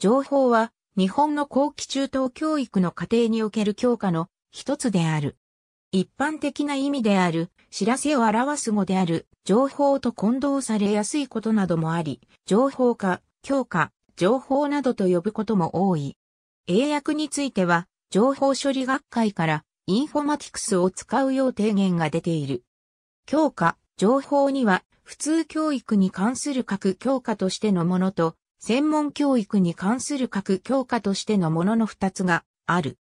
情報は日本の後期中等教育の過程における教科の一つである。一般的な意味である、知らせを表す語である、情報と混同されやすいことなどもあり、情報化、教科、情報などと呼ぶことも多い。英訳については、情報処理学会からインフォマティクスを使うよう提言が出ている。教科、情報には、普通教育に関する各教科としてのものと、専門教育に関する各教科としてのものの二つがある。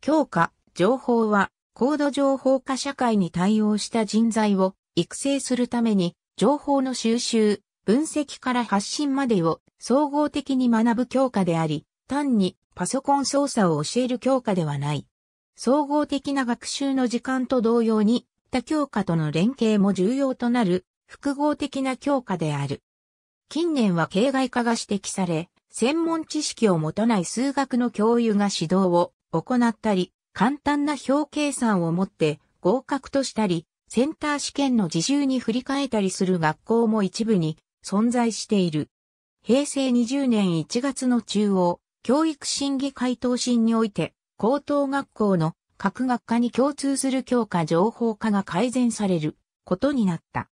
教科、情報は、高度情報化社会に対応した人材を育成するために、情報の収集、分析から発信までを総合的に学ぶ教科であり、単にパソコン操作を教える教科ではない。総合的な学習の時間と同様に、他教科との連携も重要となる複合的な教科である。近年は形骸化が指摘され、専門知識を持たない数学の教諭が指導を行ったり、簡単な表計算をもって合格としたり、センター試験の自習に振り替えたりする学校も一部に存在している。平成20年1月の中央、教育審議会答申において、高等学校の各学科に共通する教科情報化が改善されることになった。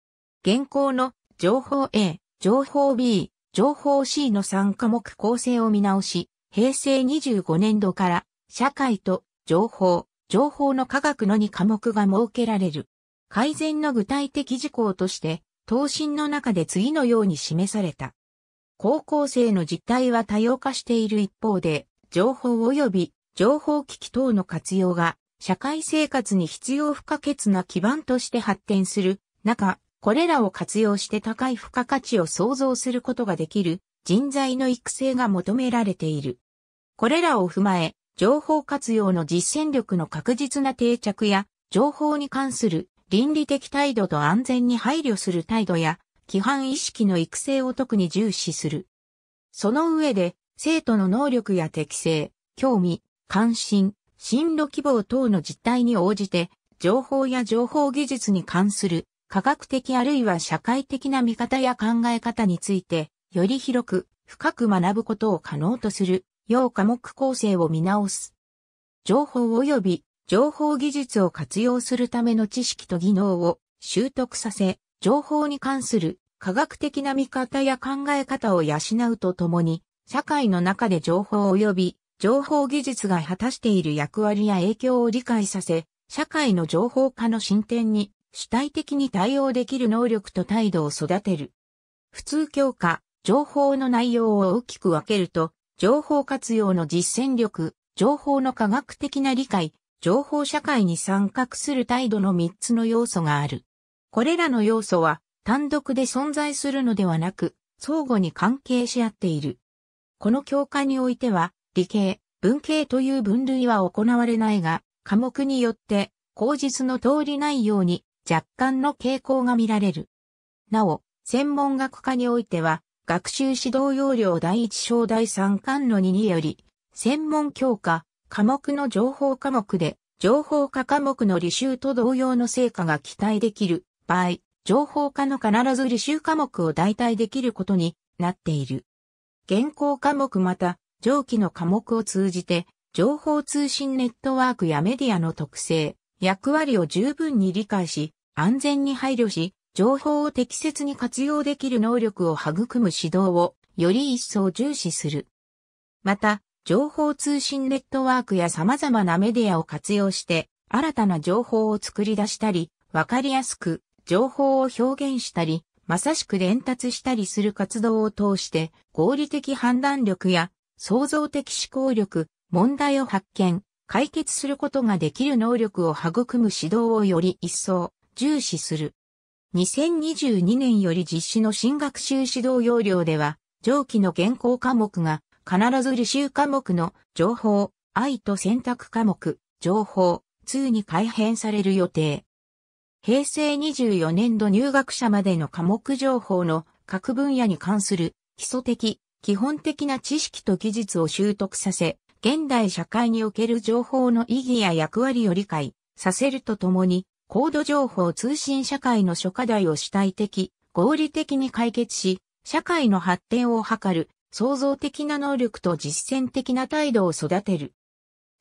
現行の情報 A、情報 B、情報 C の3科目構成を見直し、平成25年度から、社会と情報、情報の科学の2科目が設けられる。改善の具体的事項として、答申の中で次のように示された。高校生の実態は多様化している一方で、情報及び情報機器等の活用が社会生活に必要不可欠な基盤として発展する中、これらを活用して高い付加価値を創造することができる人材の育成が求められている。これらを踏まえ、情報活用の実践力の確実な定着や、情報に関する倫理的態度と安全に配慮する態度や、規範意識の育成を特に重視する。その上で、生徒の能力や適性、興味、関心、進路希望等の実態に応じて、情報や情報技術に関する科学的あるいは社会的な見方や考え方について、より広く、深く学ぶことを可能とする、要科目構成を見直す。情報及び情報技術を活用するための知識と技能を習得させ、情報に関する科学的な見方や考え方を養うとともに、社会の中で情報及び情報技術が果たしている役割や影響を理解させ、社会の情報化の進展に主体的に対応できる能力と態度を育てる。普通教科、情報の内容を大きく分けると、情報活用の実践力、情報の科学的な理解、情報社会に参画する態度の3つの要素がある。これらの要素は単独で存在するのではなく、相互に関係し合っている。この教科においては、理系、文系という分類は行われないが、科目によって、口実の通りないように若干の傾向が見られる。なお、専門学科においては、学習指導要領第1章第3巻の2により、専門教科、科目の情報科目で、情報科科目の履修と同様の成果が期待できる場合、情報科の必ず履修科目を代替できることになっている。現行科目また、上記の科目を通じて、情報通信ネットワークやメディアの特性、役割を十分に理解し、安全に配慮し、情報を適切に活用できる能力を育む指導をより一層重視する。また、情報通信ネットワークや様々なメディアを活用して、新たな情報を作り出したり、わかりやすく情報を表現したり、まさしく伝達したりする活動を通して、合理的判断力や創造的思考力、問題を発見、解決することができる能力を育む指導をより一層重視する。2022年より実施の新学習指導要領では、上記の現行科目が必ず履修科目の情報、愛と選択科目、情報、2に改変される予定。平成24年度入学者までの科目情報の各分野に関する基礎的、基本的な知識と技術を習得させ、現代社会における情報の意義や役割を理解させるとともに、高度情報通信社会の諸課題を主体的、合理的に解決し、社会の発展を図る、創造的な能力と実践的な態度を育てる。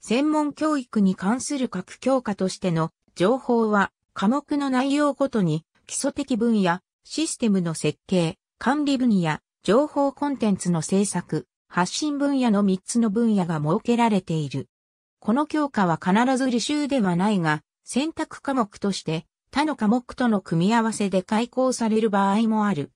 専門教育に関する各教科としての情報は科目の内容ごとに基礎的分野、システムの設計、管理分野、情報コンテンツの制作、発信分野の3つの分野が設けられている。この教科は必ず履修ではないが、選択科目として他の科目との組み合わせで開講される場合もある。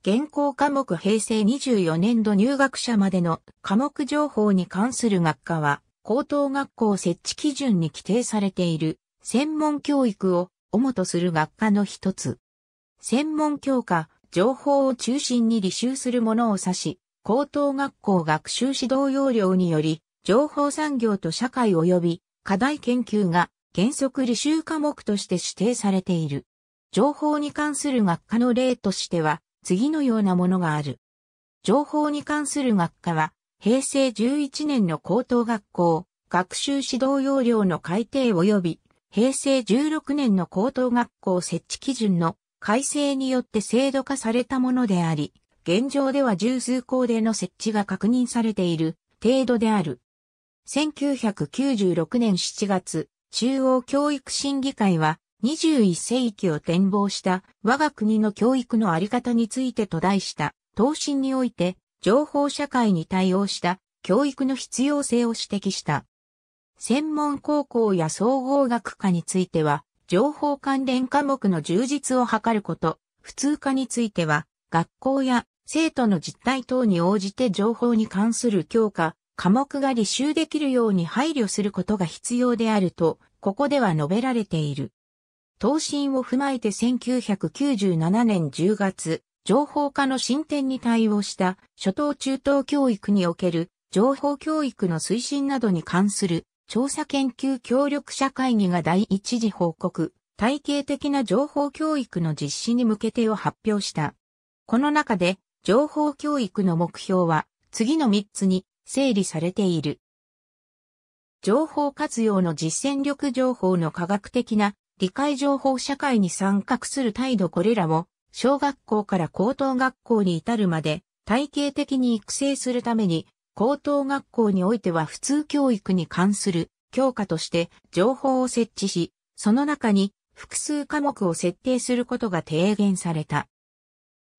現行科目平成24年度入学者までの科目情報に関する学科は、高等学校設置基準に規定されている専門教育を主とする学科の一つ。専門教科、情報を中心に履修するものを指し、高等学校学習指導要領により、情報産業と社会及び課題研究が原則履修科目として指定されている。情報に関する学科の例としては、次のようなものがある。情報に関する学科は、平成11年の高等学校、学習指導要領の改定及び、平成16年の高等学校設置基準の改正によって制度化されたものであり、現状では十数校での設置が確認されている程度である。1996年7月、中央教育審議会は21世紀を展望した我が国の教育のあり方についてと題した答申において情報社会に対応した教育の必要性を指摘した。専門高校や総合学科については情報関連科目の充実を図ること、普通科については学校や生徒の実態等に応じて情報に関する強化、科目が履修できるように配慮することが必要であると、ここでは述べられている。答申を踏まえて1997年10月、情報化の進展に対応した初等中等教育における情報教育の推進などに関する調査研究協力者会議が第一次報告、体系的な情報教育の実施に向けてを発表した。この中で情報教育の目標は次の3つに整理されている。情報活用の実践力情報の科学的な理解情報社会に参画する態度これらを小学校から高等学校に至るまで体系的に育成するために高等学校においては普通教育に関する教科として情報を設置し、その中に複数科目を設定することが提言された。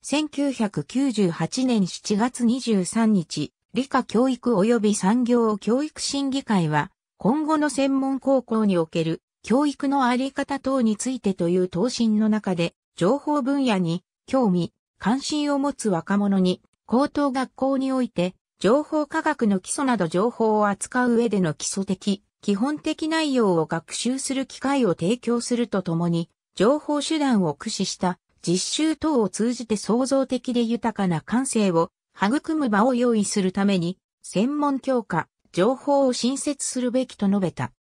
1998年7月23日、理科教育及び産業教育審議会は、今後の専門高校における教育のあり方等についてという答申の中で、情報分野に興味、関心を持つ若者に、高等学校において、情報科学の基礎など情報を扱う上での基礎的、基本的内容を学習する機会を提供するとともに、情報手段を駆使した実習等を通じて創造的で豊かな感性を育む場を用意するために、専門教科、情報を新設するべきと述べた。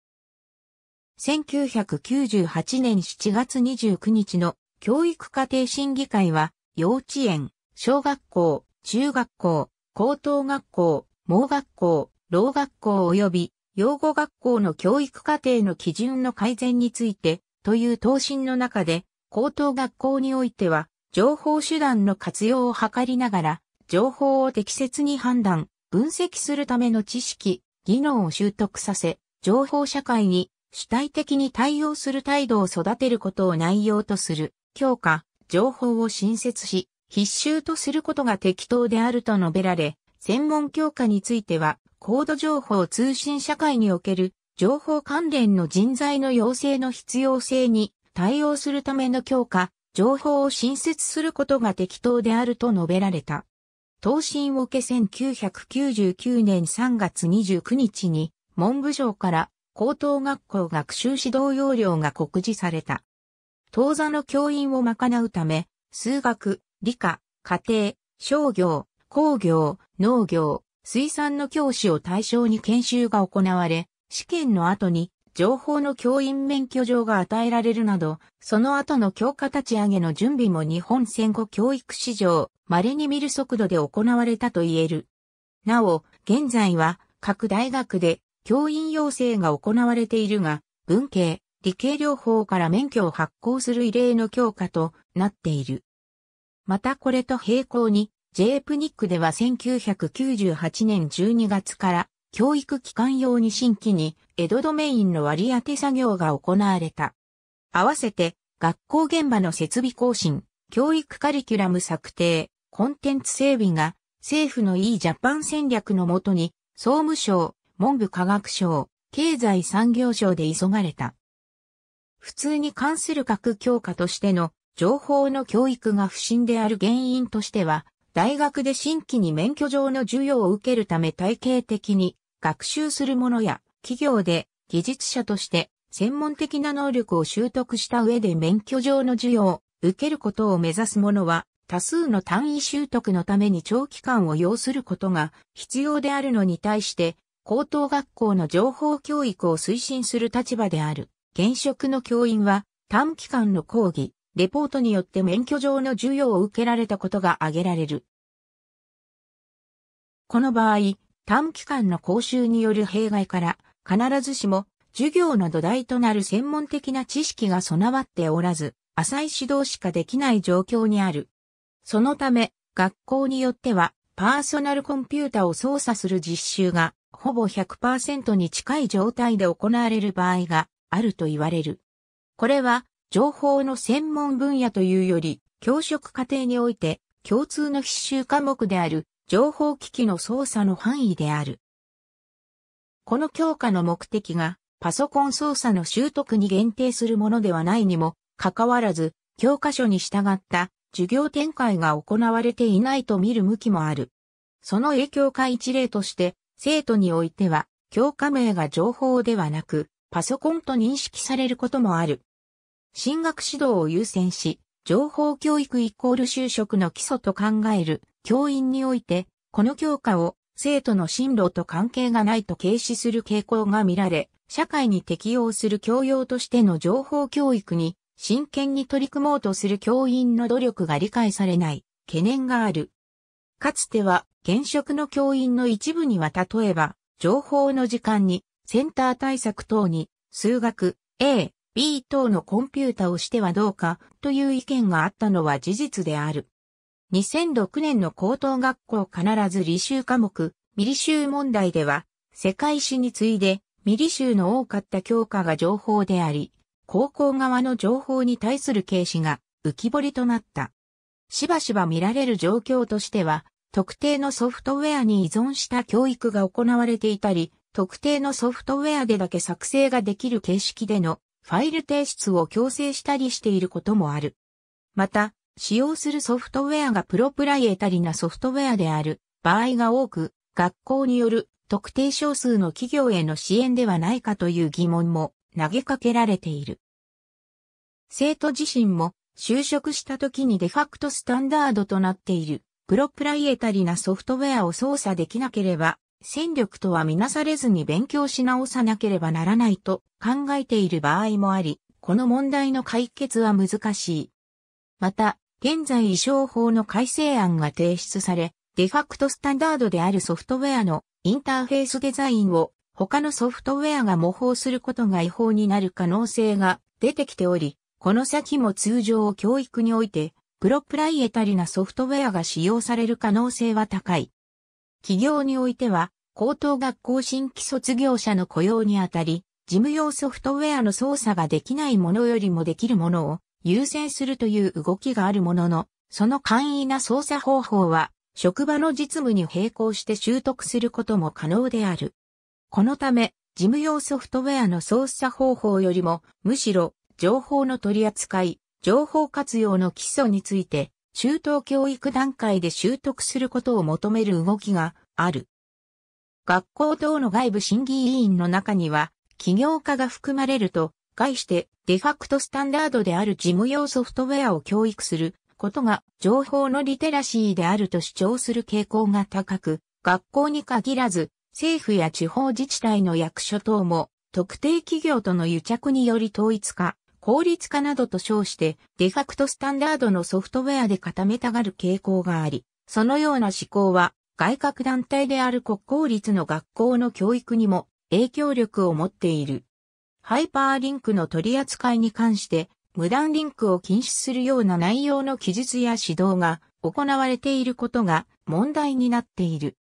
1998年7月29日の教育課程審議会は、幼稚園、小学校、中学校、高等学校、盲学校、老学校及び養護学校の教育課程の基準の改善についてという答申の中で高等学校においては、情報手段の活用を図りながら、情報を適切に判断、分析するための知識、技能を習得させ、情報社会に主体的に対応する態度を育てることを内容とする、強化、情報を新設し、必修とすることが適当であると述べられ、専門教科については、高度情報通信社会における情報関連の人材の養成の必要性に対応するための強化、情報を新設することが適当であると述べられた。答申を受け1999年3月29日に文部省から高等学校学習指導要領が告示された。当座の教員を賄うため、数学、理科、家庭、商業、工業、農業、水産の教師を対象に研修が行われ、試験の後に情報の教員免許状が与えられるなど、その後の教科立ち上げの準備も日本戦後教育史上、稀に見る速度で行われたと言える。なお、現在は各大学で教員養成が行われているが、文系、理系両方から免許を発行する異例の強化となっている。またこれと並行に、j プニックでは1998年12月から教育機関用に新規に江戸ドメインの割り当て作業が行われた。合わせて学校現場の設備更新、教育カリキュラム策定、コンテンツ整備が政府の e ジャパン戦略のもとに総務省、文部科学省、経済産業省で急がれた。普通に関する各教科としての情報の教育が不振である原因としては、大学で新規に免許上の授与を受けるため体系的に学習する者や企業で技術者として専門的な能力を習得した上で免許上の授与を受けることを目指す者は多数の単位習得のために長期間を要することが必要であるのに対して高等学校の情報教育を推進する立場である現職の教員は短期間の講義、レポートによって免許上の授与を受けられたことが挙げられる。この場合、短期間の講習による弊害から必ずしも授業の土台となる専門的な知識が備わっておらず、浅い指導しかできない状況にある。そのため、学校によっては、パーソナルコンピュータを操作する実習が、ほぼ100%に近い状態で行われる場合があると言われる。これは、情報の専門分野というより、教職課程において、共通の必修科目である情報機器の操作の範囲である。この強化の目的がパソコン操作の習得に限定するものではないにもかかわらず、教科書に従った授業展開が行われていないと見る向きもある。その影響か一例として、生徒においては、教科名が情報ではなく、パソコンと認識されることもある。進学指導を優先し、情報教育イコール就職の基礎と考える教員において、この教科を生徒の進路と関係がないと軽視する傾向が見られ、社会に適応する教養としての情報教育に真剣に取り組もうとする教員の努力が理解されない懸念がある。かつては現職の教員の一部には例えば情報の時間にセンター対策等に数学 A、B 等のコンピュータをしてはどうかという意見があったのは事実である。2006年の高等学校必ず履修科目、未履修問題では、世界史に次いで未履修の多かった教科が情報であり、高校側の情報に対する軽視が浮き彫りとなった。しばしば見られる状況としては、特定のソフトウェアに依存した教育が行われていたり、特定のソフトウェアでだけ作成ができる形式でのファイル提出を強制したりしていることもある。また、使用するソフトウェアがプロプライエタリなソフトウェアである場合が多く、学校による特定少数の企業への支援ではないかという疑問も投げかけられている。生徒自身も就職した時にデファクトスタンダードとなっているプロプライエタリなソフトウェアを操作できなければ戦力とはみなされずに勉強し直さなければならないと考えている場合もあり、この問題の解決は難しい。また、現在衣装法の改正案が提出され、デファクトスタンダードであるソフトウェアのインターフェースデザインを他のソフトウェアが模倣することが違法になる可能性が出てきており、この先も通常教育において、プロプライエタリなソフトウェアが使用される可能性は高い。企業においては、高等学校新規卒業者の雇用にあたり、事務用ソフトウェアの操作ができないものよりもできるものを優先するという動きがあるものの、その簡易な操作方法は、職場の実務に並行して習得することも可能である。このため、事務用ソフトウェアの操作方法よりも、むしろ、情報の取り扱い、情報活用の基礎について、中等教育段階で習得することを求める動きがある。学校等の外部審議委員の中には、起業家が含まれると、概して、デファクトスタンダードである事務用ソフトウェアを教育することが情報のリテラシーであると主張する傾向が高く、学校に限らず、政府や地方自治体の役所等も、特定企業との癒着により統一化、効率化などと称して、デファクトスタンダードのソフトウェアで固めたがる傾向があり、そのような思考は、外郭団体である国公立の学校の教育にも影響力を持っている。ハイパーリンクの取り扱いに関して、無断リンクを禁止するような内容の記述や指導が行われていることが問題になっている。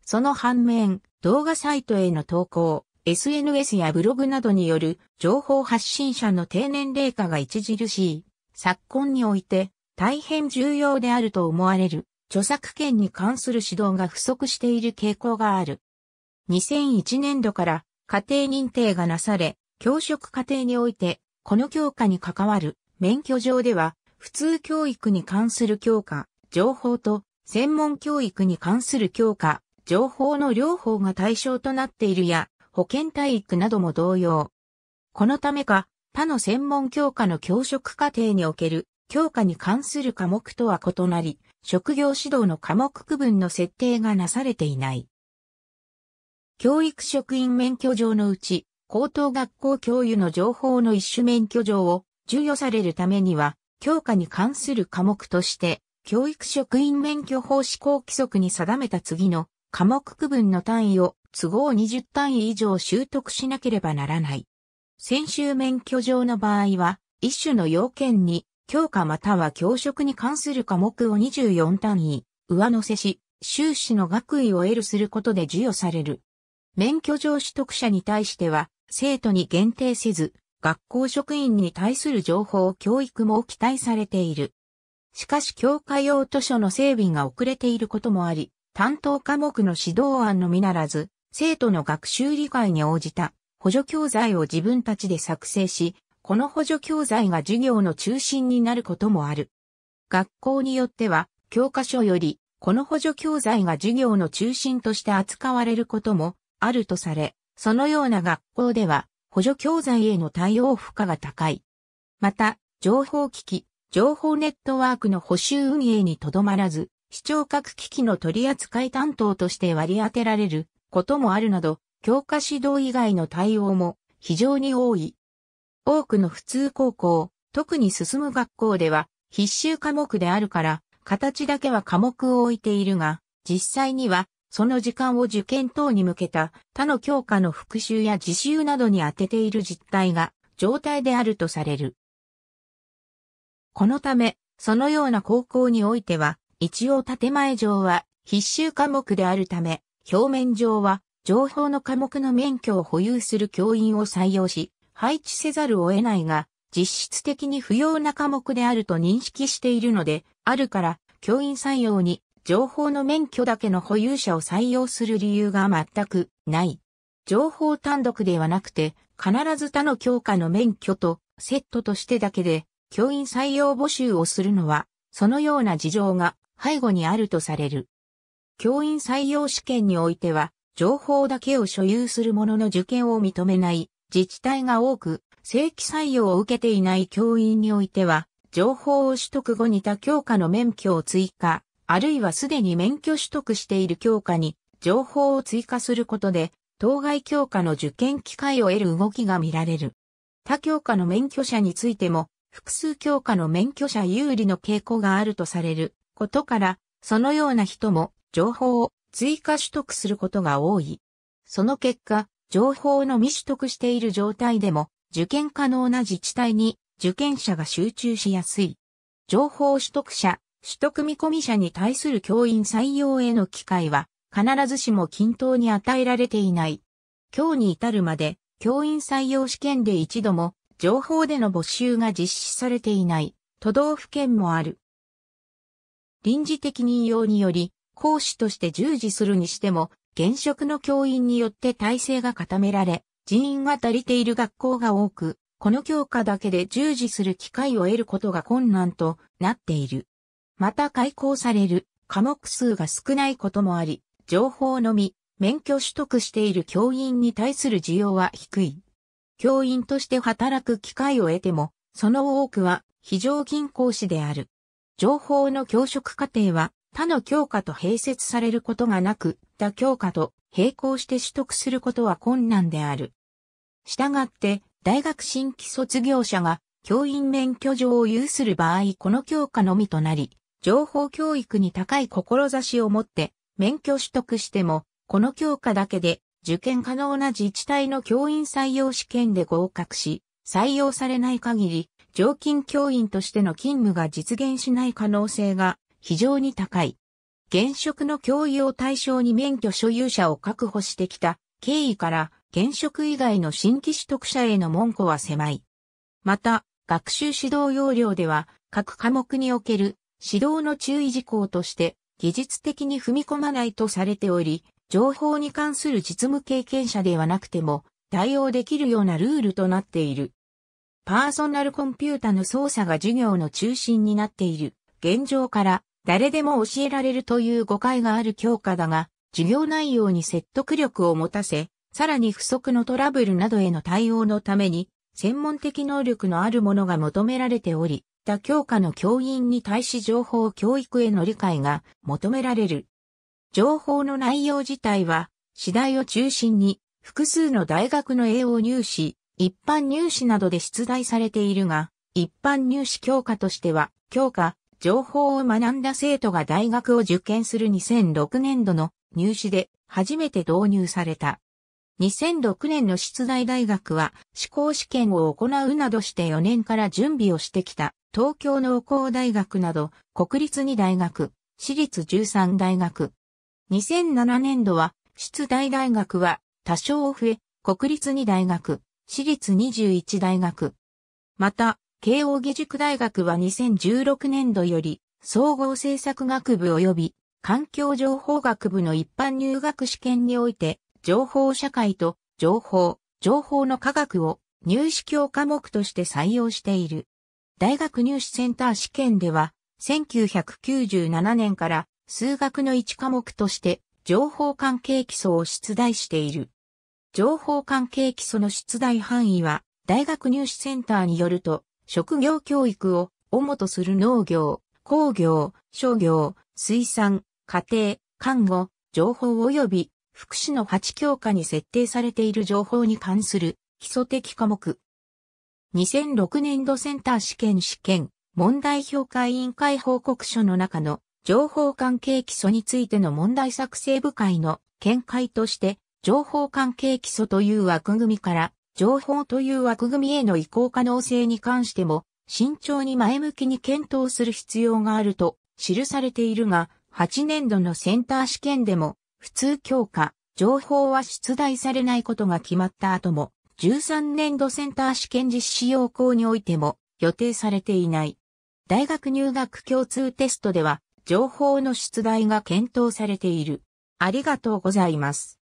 その反面、動画サイトへの投稿、SNS やブログなどによる情報発信者の低年齢化が著しい、昨今において大変重要であると思われる著作権に関する指導が不足している傾向がある。2001年度から家庭認定がなされ、教職課程において、この教科に関わる免許上では、普通教育に関する教科、情報と専門教育に関する教科、情報の両方が対象となっているや、保健体育なども同様。このためか、他の専門教科の教職課程における教科に関する科目とは異なり、職業指導の科目区分の設定がなされていない。教育職員免許上のうち、高等学校教諭の情報の一種免許状を授与されるためには、教科に関する科目として、教育職員免許法施行規則に定めた次の科目区分の単位を都合20単位以上習得しなければならない。専修免許状の場合は、一種の要件に、教科または教職に関する科目を24単位、上乗せし、修士の学位を得るすることで授与される。免許状取得者に対しては、生徒に限定せず、学校職員に対する情報教育も期待されている。しかし教科用図書の整備が遅れていることもあり、担当科目の指導案のみならず、生徒の学習理解に応じた補助教材を自分たちで作成し、この補助教材が授業の中心になることもある。学校によっては、教科書より、この補助教材が授業の中心として扱われることもあるとされ、そのような学校では補助教材への対応負荷が高い。また、情報機器、情報ネットワークの補修運営にとどまらず、視聴覚機器の取り扱い担当として割り当てられることもあるなど、教科指導以外の対応も非常に多い。多くの普通高校、特に進む学校では必修科目であるから、形だけは科目を置いているが、実際にはその時間を受験等に向けた他の教科の復習や自習などに当てている実態が状態であるとされる。このため、そのような高校においては、一応建前上は必修科目であるため、表面上は情報の科目の免許を保有する教員を採用し、配置せざるを得ないが、実質的に不要な科目であると認識しているので、あるから、教員採用に情報の免許だけの保有者を採用する理由が全くない。情報単独ではなくて、必ず他の教科の免許とセットとしてだけで、教員採用募集をするのは、そのような事情が背後にあるとされる。教員採用試験においては、情報だけを所有する者の受験を認めない自治体が多く、正規採用を受けていない教員においては、情報を取得後に他教科の免許を追加、あるいはすでに免許取得している教科に情報を追加することで、当該教科の受験機会を得る動きが見られる。他教科の免許者についても、複数教科の免許者有利の傾向があるとされることから、そのような人も情報を追加取得することが多い。その結果、情報の未取得している状態でも、受験可能な自治体に受験者が集中しやすい。情報取得者取得見込み者に対する教員採用への機会は、必ずしも均等に与えられていない。今日に至るまで、教員採用試験で一度も、情報での募集が実施されていない、都道府県もある。臨時的任用により、講師として従事するにしても、現職の教員によって体制が固められ、人員が足りている学校が多く、この教科だけで従事する機会を得ることが困難となっている。また開講される科目数が少ないこともあり、情報のみ、免許取得している教員に対する需要は低い。教員として働く機会を得ても、その多くは非常勤講師である。情報の教職課程は他の教科と併設されることがなく、他教科と並行して取得することは困難である。したがって、大学新規卒業者が教員免許状を有する場合この教科のみとなり、情報教育に高い志を持って免許取得しても、この教科だけで受験可能な自治体の教員採用試験で合格し、採用されない限り、常勤教員としての勤務が実現しない可能性が非常に高い。現職の教諭を対象に免許所有者を確保してきた経緯から、現職以外の新規取得者への門戸は狭い。また、学習指導要領では、各科目における指導の注意事項として、技術的に踏み込まないとされており、情報に関する実務経験者ではなくても対応できるようなルールとなっている。パーソナルコンピュータの操作が授業の中心になっている現状から誰でも教えられるという誤解がある教科だが、授業内容に説得力を持たせ、さらに不足のトラブルなどへの対応のために、専門的能力のあるものが求められており、った教科の教員に対し情報教育への理解が求められる。情報の内容自体は、次第を中心に、複数の大学の英語入試、一般入試などで出題されているが、一般入試教科としては、教科、情報を学んだ生徒が大学を受験する2006年度の入試で初めて導入された。2006年の出題大学は、試行試験を行うなどして4年から準備をしてきた東京農工大学など、国立2大学、私立13大学。2007年度は、出題大学は多少増え、国立2大学、私立21大学。また、慶応義塾大学は2016年度より、総合政策学部及び、環境情報学部の一般入学試験において、情報社会と情報、情報の科学を入試教科目として採用している。大学入試センター試験では、1997年から数学の1科目として情報関係基礎を出題している。情報関係基礎の出題範囲は、大学入試センターによると、職業教育を主とする農業、工業、商業、水産、家庭、看護、情報及び福祉の8教科に設定されている情報に関する基礎的科目。2006年度センター試験試験問題評価委員会報告書の中の情報関係基礎についての問題作成部会の見解として情報関係基礎という枠組みから情報という枠組みへの移行可能性に関しても慎重に前向きに検討する必要があると記されているが8年度のセンター試験でも普通教科情報は出題されないことが決まった後も13年度センター試験実施要項においても予定されていない。大学入学共通テストでは情報の出題が検討されている。ありがとうございます。